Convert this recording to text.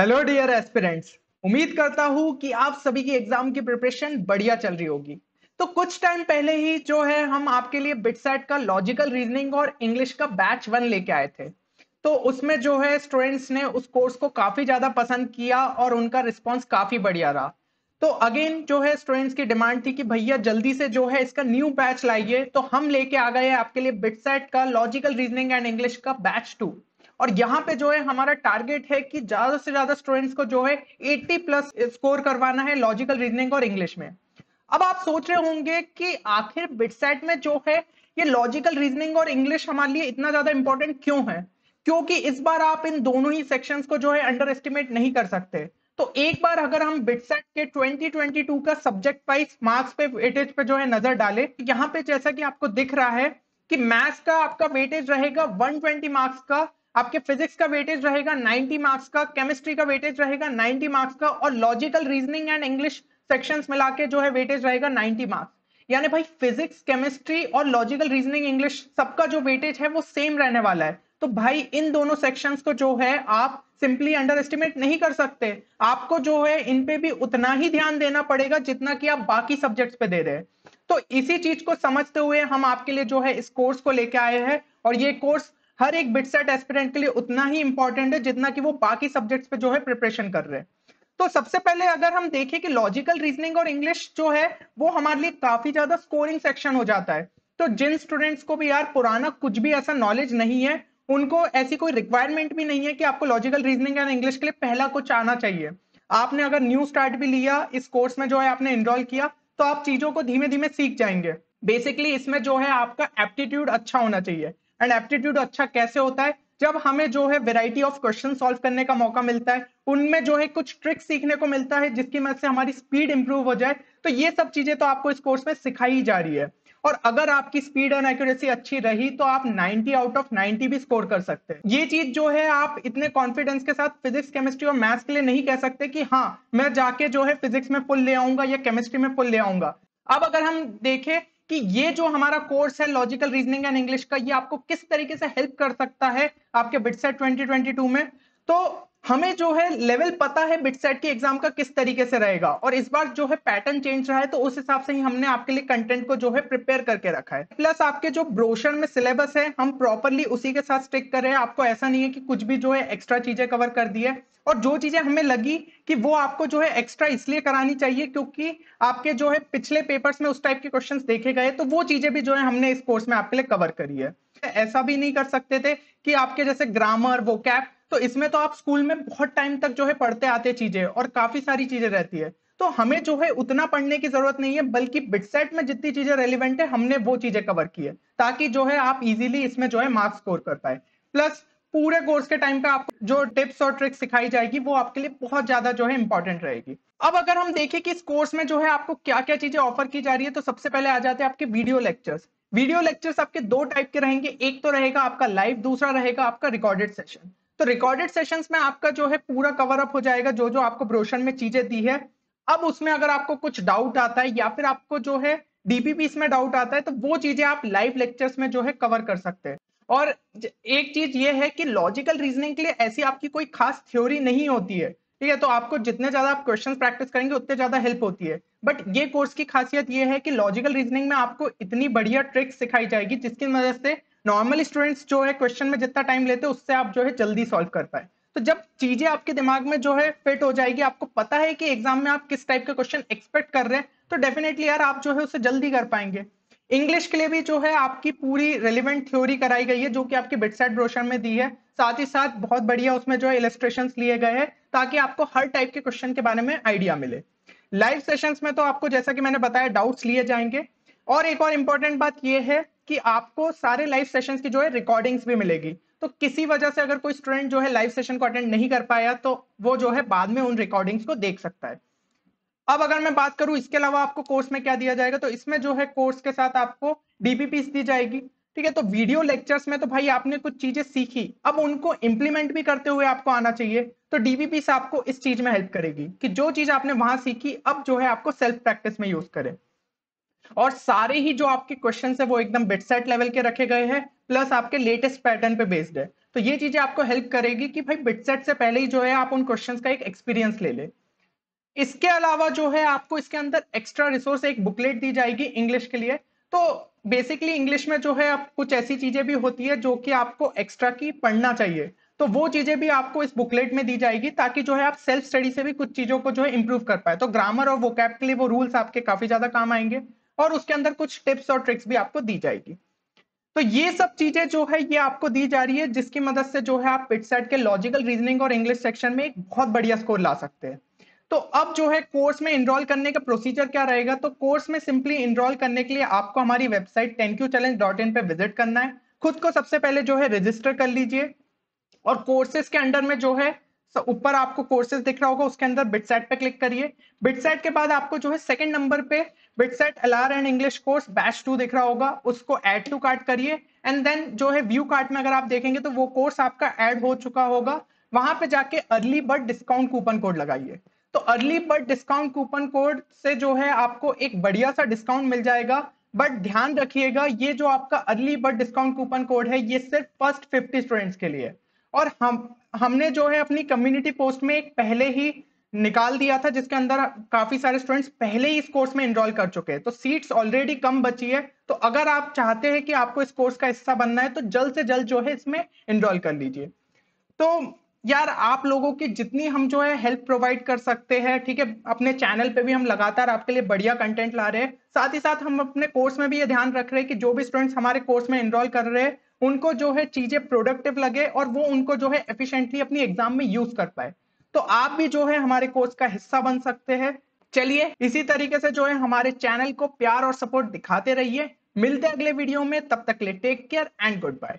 hello dear aspirants उम्मीद करता हूं कि आप सभी की एग्जाम की प्रिपरेशन बढ़िया चल रही होगी तो कुछ टाइम पहले ही जो है हम आपके लिए बिटसेट का लॉजिकल रीजनिंग और इंग्लिश का बैच वन लेके आए थे तो उसमें जो है स्टूडेंट्स ने उस कोर्स को काफी ज्यादा पसंद किया और उनका रिस्पॉन्स काफी बढ़िया रहा तो अगेन जो है स्टूडेंट्स की डिमांड थी कि भैया जल्दी से जो है इसका न्यू बैच लाइए तो हम लेके आ गए आपके लिए बिटसेट का लॉजिकल रीजनिंग एंड इंग्लिश का बैच टू और यहाँ पे जो है हमारा टारगेट है कि ज्यादा से ज्यादा स्टूडेंट्स को जो है 80 प्लस स्कोर करवाना है लॉजिकल रीजनिंग और इंग्लिश में अब आप सोच रहे होंगे कि आखिर बिटसेट में जो है ये लॉजिकल रीजनिंग और इंग्लिश हमारे लिए इतना ज्यादा इंपॉर्टेंट क्यों है क्योंकि इस बार आप इन दोनों ही सेक्शंस को जो है अंडर एस्टिमेट नहीं कर सकते तो एक बार अगर हम बिटसेट के 2022 का सब्जेक्ट वाइज मार्क्स पे वेटेज पे जो है नजर डाले तो यहाँ पे जैसा कि आपको दिख रहा है कि मैथ्स का आपका वेटेज रहेगा 120 मार्क्स का आपके फिजिक्स का वेटेज रहेगा 90 मार्क्स का केमिस्ट्री का वेटेज रहेगा 90 मार्क्स का और logical reasoning and English sections मिला के जो है वेटेज रहेगा 90 मार्क्स यानी भाई फिजिक्स केमिस्ट्री और लॉजिकल रीजनिंग इंग्लिश सबका जो वेटेज है वो सेम रहने वाला है तो भाई इन दोनों सेक्शंस को जो है आप सिंपली अंडर एस्टिमेट नहीं कर सकते आपको जो है इन पे भी उतना ही ध्यान देना पड़ेगा जितना कि आप बाकी सब्जेक्ट्स पे दे रहे हैं तो इसी चीज को समझते हुए हम आपके लिए जो है इस कोर्स को लेके आए हैं और ये कोर्स हर एक बिटसेट एस्पिरेंट के लिए उतना ही इंपॉर्टेंट है जितना कि वो बाकी सब्जेक्ट्स पे जो है प्रिपरेशन कर रहे हैं तो सबसे पहले अगर हम देखें कि लॉजिकल रीजनिंग और इंग्लिश जो है वो हमारे लिए काफी ज्यादा स्कोरिंग सेक्शन हो जाता है तो जिन स्टूडेंट्स को भी यार पुराना कुछ भी ऐसा नॉलेज नहीं है उनको ऐसी कोई रिक्वायरमेंट भी नहीं है कि आपको लॉजिकल रीजनिंग या इंग्लिश के लिए पहला कुछ आना चाहिए आपने अगर न्यू स्टार्ट भी लिया इस कोर्स में जो है आपने इनरोल किया तो आप चीजों को धीमे धीमे सीख जाएंगे बेसिकली इसमें जो है आपका एप्टीट्यूड अच्छा होना चाहिए एंड एप्टीट्यूड अच्छा कैसे होता है जब हमें जो है वेराइटी ऑफ क्वेश्चन सॉल्व करने का मौका मिलता है उनमें जो है कुछ ट्रिक्स सीखने को मिलता है जिसकी मदद से हमारी स्पीड इंप्रूव हो जाए तो ये सब चीजें तो आपको इस कोर्स में सिखाई जा रही है और अगर आपकी स्पीड एंड एक्यूरेसी अच्छी रही तो आप 90 आउट ऑफ 90 भी स्कोर कर सकते हैं ये चीज जो है आप इतने कॉन्फिडेंस के साथ फिजिक्स केमिस्ट्री और मैथ्स के लिए नहीं कह सकते कि हाँ मैं जाके जो है फिजिक्स में पुल ले आऊंगा या केमिस्ट्री में पुल ले आऊंगा अब अगर हम देखें कि ये जो हमारा कोर्स है लॉजिकल रीजनिंग एंड इंग्लिश का ये आपको किस तरीके से हेल्प कर सकता है आपके बिटसेट 2022 e में तो हमें जो है लेवल पता है बिट सेट के एग्जाम का किस तरीके से रहेगा और इस बार जो है पैटर्न चेंज रहा है तो उस हिसाब से ही हमने आपके लिए कंटेंट को जो है प्रिपेयर करके रखा है प्लस आपके जो ब्रोशर में सिलेबस है हम प्रॉपरली उसी के साथ स्टिक कर रहे हैं आपको ऐसा नहीं है कि कुछ भी जो है एक्स्ट्रा चीजें कवर कर दी है और जो चीजें हमें लगी कि वो आपको जो है एक्स्ट्रा इसलिए करानी चाहिए क्योंकि आपके जो है पिछले पेपर्स में उस टाइप के क्वेश्चंस देखे गए तो वो चीजें भी जो है हमने इस कोर्स में आपके लिए कवर करी है ऐसा भी नहीं कर सकते थे कि आपके जैसे ग्रामर वो कैप तो इसमें तो आप स्कूल में बहुत टाइम तक जो है पढ़ते आते चीजें और काफी सारी चीजें रहती है तो हमें जो है उतना पढ़ने की जरूरत नहीं है बल्कि बिटसेट में जितनी चीजें रेलिवेंट है हमने वो चीजें कवर की है ताकि जो है आप इजीली इसमें जो है मार्क्स स्कोर कर पाए प्लस पूरे कोर्स के टाइम का आपको जो टिप्स और ट्रिक्स सिखाई जाएगी वो आपके लिए बहुत ज्यादा जो है इंपॉर्टेंट रहेगी अब अगर हम देखें कि इस कोर्स में जो है आपको क्या क्या चीजें ऑफर की जा रही है तो सबसे पहले आ जाते हैं आपके वीडियो लेक्चर्स वीडियो लेक्चर्स आपके दो टाइप के रहेंगे एक तो रहेगा आपका लाइव दूसरा रहेगा आपका रिकॉर्डेड सेशन तो रिकॉर्डेड सेशंस में आपका जो है पूरा कवर अप हो जाएगा जो जो आपको ब्रोशन में चीजें दी है अब उसमें अगर आपको कुछ डाउट आता है या फिर आपको जो है डीपीपीस में डाउट आता है तो वो चीजें आप लाइव लेक्चर्स में जो है कवर कर सकते हैं और एक चीज ये है कि लॉजिकल रीजनिंग के लिए ऐसी आपकी कोई खास थ्योरी नहीं होती है ठीक है तो आपको जितने ज्यादा आप क्वेश्चन प्रैक्टिस करेंगे उतने ज्यादा हेल्प होती है बट ये कोर्स की खासियत ये है कि लॉजिकल रीजनिंग में आपको इतनी बढ़िया ट्रिक्स सिखाई जाएगी जिसकी वजह से नॉर्मल स्टूडेंट्स जो है क्वेश्चन में जितना टाइम लेते हैं उससे आप जो है जल्दी सॉल्व कर पाए तो जब चीजें आपके दिमाग में जो है फिट हो जाएगी आपको पता है कि एग्जाम में आप किस टाइप के क्वेश्चन एक्सपेक्ट कर रहे हैं तो डेफिनेटली यार आप जो है उसे जल्दी कर पाएंगे इंग्लिश के लिए भी जो है आपकी पूरी रेलिवेंट थ्योरी कराई गई है जो कि आपके बिटसेट ब्रोशर में दी है साथ ही साथ बहुत बढ़िया उसमें जो है इलेस्ट्रेशन लिए गए हैं ताकि आपको हर टाइप के क्वेश्चन के बारे में आइडिया मिले लाइव सेशंस में तो आपको जैसा कि मैंने बताया डाउट्स लिए जाएंगे और एक और इंपॉर्टेंट बात यह है कि आपको सारे लाइव सेशन की जो है रिकॉर्डिंग्स भी मिलेगी तो किसी वजह से अगर कोई स्टूडेंट जो है लाइव सेशन को अटेंड नहीं कर पाया तो वो जो है बाद में उन रिकॉर्डिंग्स को देख सकता है अब अगर मैं बात करूं इसके अलावा आपको कोर्स में क्या दिया जाएगा तो इसमें जो है कोर्स के साथ आपको डीपीपीस दी जाएगी ठीक है तो वीडियो लेक्चर्स में तो भाई आपने कुछ चीजें सीखी अब उनको इम्प्लीमेंट भी करते हुए आपको आना चाहिए तो डीपीपीस आपको इस चीज में हेल्प करेगी कि जो चीज आपने वहां सीखी अब जो है आपको सेल्फ प्रैक्टिस में यूज करें और सारे ही जो आपके क्वेश्चन है वो एकदम बिटसेट लेवल के रखे गए हैं प्लस आपके लेटेस्ट पैटर्न पे बेस्ड है तो ये चीजें आपको हेल्प करेगी कि भाई बिटसेट से पहले ही जो है आप उन क्वेश्चन का एक एक्सपीरियंस ले ले इसके अलावा जो है आपको इसके अंदर एक्स्ट्रा रिसोर्स एक बुकलेट दी जाएगी इंग्लिश के लिए तो बेसिकली इंग्लिश में जो है आप कुछ ऐसी चीजें भी होती है जो कि आपको एक्स्ट्रा की पढ़ना चाहिए तो वो चीजें भी आपको इस बुकलेट में दी जाएगी ताकि जो है आप सेल्फ स्टडी से भी कुछ चीजों को जो है इंप्रूव कर पाए तो ग्रामर और वो के लिए वो रूल्स आपके काफी ज्यादा काम आएंगे और उसके अंदर कुछ टिप्स और ट्रिक्स भी आपको दी जाएगी तो ये सब चीजें जो है ये आपको दी जा रही है जिसकी मदद से जो है आप पिटसेट के लॉजिकल रीजनिंग और इंग्लिश सेक्शन में एक बहुत बढ़िया स्कोर ला सकते हैं तो अब जो है कोर्स में इनरोल करने का प्रोसीजर क्या रहेगा तो कोर्स में सिंपली इनरोल करने के लिए आपको हमारी वेबसाइट टेनक्यू चैलेंज डॉट इन पर विजिट करना है खुद को सबसे पहले जो है रजिस्टर कर लीजिए और कोर्सेज के अंडर में जो है ऊपर आपको कोर्सेज दिख रहा होगा उसके अंदर बिटसेट पे क्लिक करिए बिटसेट के बाद आपको जो है सेकंड नंबर पे BITSAT L R and English course batch two दिख रहा होगा उसको एड टू कार्ड करिए एंड देन जो है व्यू कार्ड में अगर आप देखेंगे तो वो कोर्स आपका एड हो चुका होगा वहां पे जाके early bird discount coupon code लगाइए तो early bird discount coupon code से जो है आपको एक बढ़िया सा डिस्काउंट मिल जाएगा बट ध्यान रखिएगा ये जो आपका early bird discount coupon code है ये सिर्फ फर्स्ट फिफ्टी स्टूडेंट्स के लिए और हम हमने जो है अपनी कम्युनिटी पोस्ट में एक पहले ही निकाल दिया था जिसके अंदर काफी सारे स्टूडेंट्स पहले ही इस कोर्स में इनरोल कर चुके हैं तो सीट्स ऑलरेडी कम बची है तो अगर आप चाहते हैं कि आपको इस कोर्स का हिस्सा बनना है तो जल्द से जल्द जो है इसमें इनरोल कर लीजिए तो यार आप लोगों की जितनी हम जो है हेल्प प्रोवाइड कर सकते हैं ठीक है अपने चैनल पे भी हम लगातार आपके लिए बढ़िया कंटेंट ला रहे हैं साथ ही साथ हम अपने कोर्स में भी ये ध्यान रख रहे हैं कि जो भी स्टूडेंट्स हमारे कोर्स में इनरोल कर रहे हैं उनको जो है चीजें प्रोडक्टिव लगे और वो उनको जो है एफिशिएंटली अपनी एग्जाम में यूज कर पाए तो आप भी जो है हमारे कोर्स का हिस्सा बन सकते हैं चलिए इसी तरीके से जो है हमारे चैनल को प्यार और सपोर्ट दिखाते रहिए मिलते अगले वीडियो में तब तक ले take care and good bye